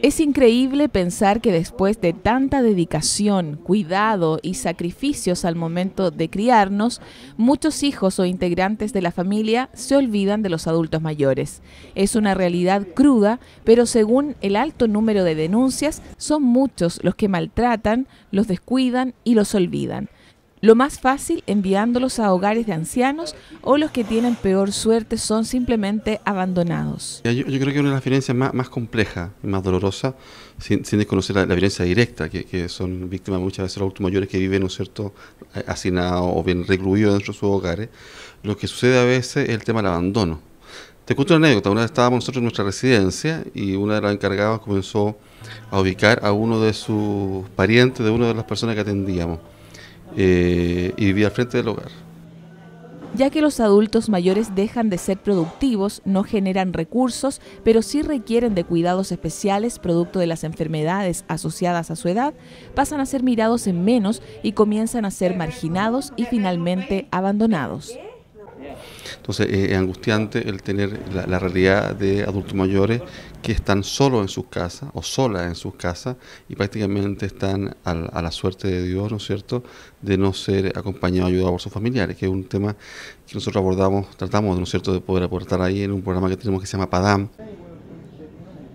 Es increíble pensar que después de tanta dedicación, cuidado y sacrificios al momento de criarnos, muchos hijos o integrantes de la familia se olvidan de los adultos mayores. Es una realidad cruda, pero según el alto número de denuncias, son muchos los que maltratan, los descuidan y los olvidan. Lo más fácil enviándolos a hogares de ancianos o los que tienen peor suerte son simplemente abandonados. Yo, creo que una de las violencias más, complejas y más dolorosas, sin, desconocer la, violencia directa, que, son víctimas muchas veces los adultos mayores que viven, ¿no es cierto?, eh, hacinados o bien recluidos dentro de sus hogares, lo que sucede a veces es el tema del abandono. Te cuento una anécdota, una vez estábamos nosotros en nuestra residencia y una de las encargadas comenzó a ubicar a uno de sus parientes, de una de las personas que atendíamos eh, y vivía al frente del hogar. Ya que los adultos mayores dejan de ser productivos, no generan recursos, pero sí requieren de cuidados especiales producto de las enfermedades asociadas a su edad, pasan a ser mirados en menos y comienzan a ser marginados y finalmente abandonados. Entonces eh, es angustiante el tener la, realidad de adultos mayores que están solos en sus casas o solas en sus casas y prácticamente están a, la suerte de Dios, ¿no es cierto?, de no ser acompañados, ayudados por sus familiares, que es un tema que nosotros abordamos, tratamos, ¿no es cierto?, de poder aportar ahí en un programa que tenemos que se llama PADAM.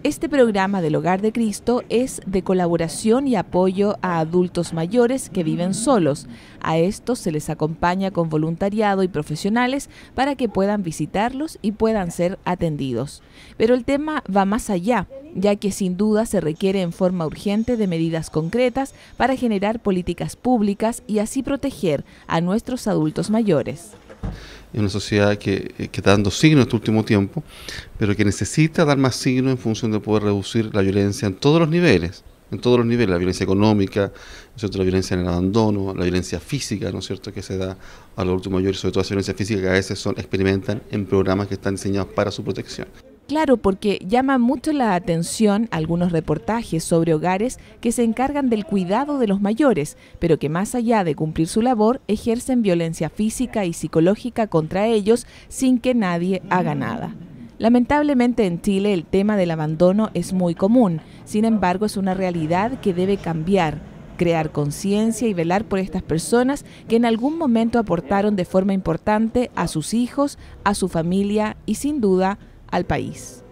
Este programa del Hogar de Cristo es de colaboración y apoyo a adultos mayores que viven solos. A estos se les acompaña con voluntariado y profesionales para que puedan visitarlos y puedan ser atendidos. Pero el tema va más allá, ya que sin duda se requiere en forma urgente de medidas concretas para generar políticas públicas y así proteger a nuestros adultos mayores es una sociedad que, eh, está dando signos este último tiempo, pero que necesita dar más signos en función de poder reducir la violencia en todos los niveles, en todos los niveles, la violencia económica, la violencia en el abandono, la violencia física, ¿no es cierto?, que se da a los últimos mayores, sobre todo la violencia física que a veces son, experimentan en programas que están diseñados para su protección. Claro, porque llama mucho la atención algunos reportajes sobre hogares que se encargan del cuidado de los mayores, pero que más allá de cumplir su labor, ejercen violencia física y psicológica contra ellos sin que nadie haga nada. Lamentablemente en Chile el tema del abandono es muy común, sin embargo es una realidad que debe cambiar, crear conciencia y velar por estas personas que en algún momento aportaron de forma importante a sus hijos, a su familia y sin duda al país.